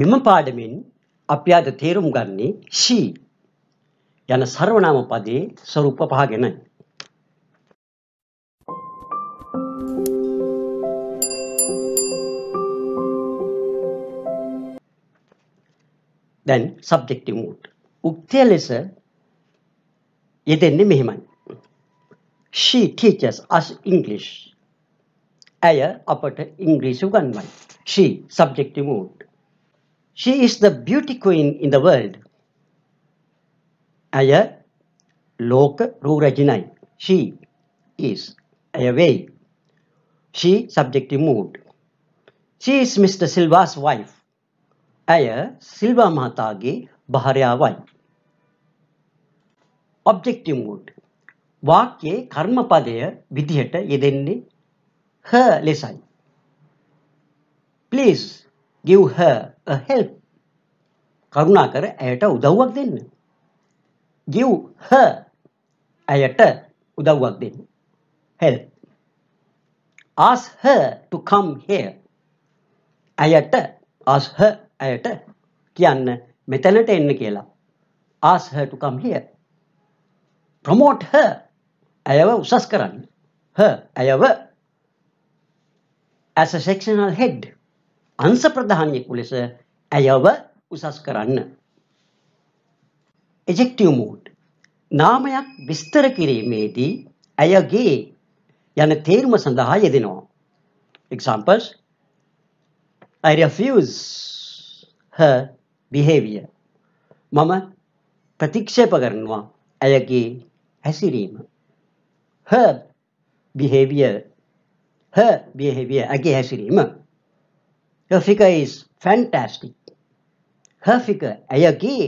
මෙම පාඩමෙන් අපි අද තේරුම් ගන්නේ ෂී යන සර්වනාම පදයේ ස්වરૂප පහගෙනයි. දැන් සබ්ජෙක්ටිව් මූඩ්. උක්තිය ලෙස යෙදෙන්නේ මෙහෙමයි. She teaches us English. ඇය අපට ඉංග්‍රීසි උගන්වයි. She subjective mood. She is the beauty queen in the world. ඇය ලෝක රූරජිනයි. She is ඇය වෙයි. She subjective mood. She is Mr. Silva's wife. ඇය සිල්වා මහතාගේ භාර්යාවයි. objective mood. වාක්‍යයේ කර්මපදය විදිහට යෙදෙන්නේ her ලෙසයි. Please give her a help කරුණාකර ඇයට උදව්වක් දෙන්න give her ඇයට උදව්වක් දෙන්න help ask her to come here ඇයට ask her ඇයට කියන්න මෙතනට එන්න කියලා ask her to come here promote her ඇයව උසස් කරන්න her ඇයව as a sectional head අංශ ප්‍රධානියෙකු ලෙස ඇයව උසස් කරන්න. එජෙක්ටිව් මූඩ් නාමයක් විස්තර කිරීමේදී ඇයගේ යන තේරුම සඳහා යෙදෙනවා. examples I refuse her behavior මම ප්‍රතික්ෂේප කරනවා ඇයගේ හැසිරීම her behavior her behavior ඇගේ හැසිරීම Her figure is fantastic. Her figure ඇයගේ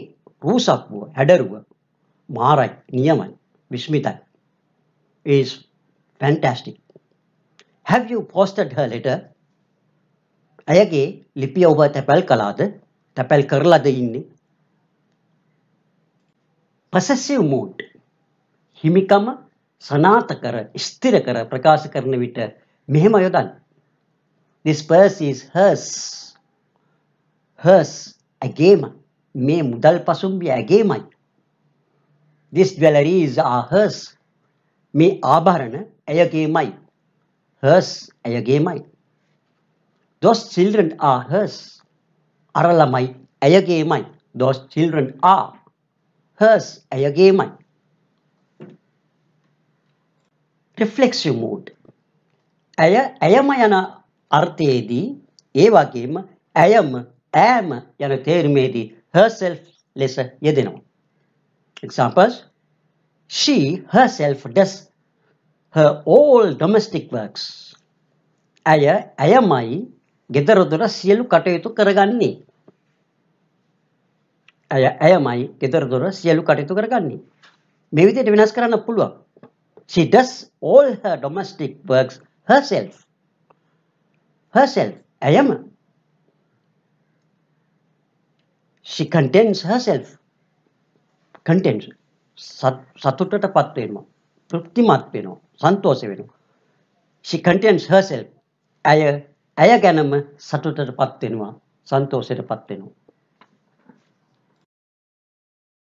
රූසක්ුව හැඩරුව මාරයි නියමයි විස්මිතයි is fantastic. Have you posted her letter? ඇයගේ ලිපිය ඔබ තැපැල් කළාද? තැපැල් කරලාද ඉන්නේ? possessive mood හිමිකම සනාත කර ස්ථිර කර ප්‍රකාශ කරන විට මෙහෙම යොදන්නේ This purse is hers. Hers. Again, Me mudal pasumbi again. This jewelry is hers. Me ආභරණ ඇයගේමයි. Hers ඇයගේමයි. Those children are hers. Aralamai ළමයි Those children are hers ඇයගේමයි. Reflexive mood. ඇය ඇයම අර්ථයේදී ඒ වගේම ඇයම ඈම යන තේරුමේදී herself ලෙස යෙදෙනවා. Examples she herself does her all domestic works. ඇය ඇයමයි ගෙදර දොර සියලු කටයුතු කරගන්නේ. ඇය ඇයමයි ගෙදර දොර සියලු කටයුතු කරගන්නේ. මේ විදිහට වෙනස් කරන්න පුළුවන්. She does all her domestic works herself. herself. I am. She contents herself. Contents. සතුටටපත් වෙනවා තෘප්තිමත් වෙනවා සන්තෝෂ වෙනවා she contents herself ඇය ඇය ගැනම සතුටටපත් වෙනවා සන්තෝෂයටපත් වෙනවා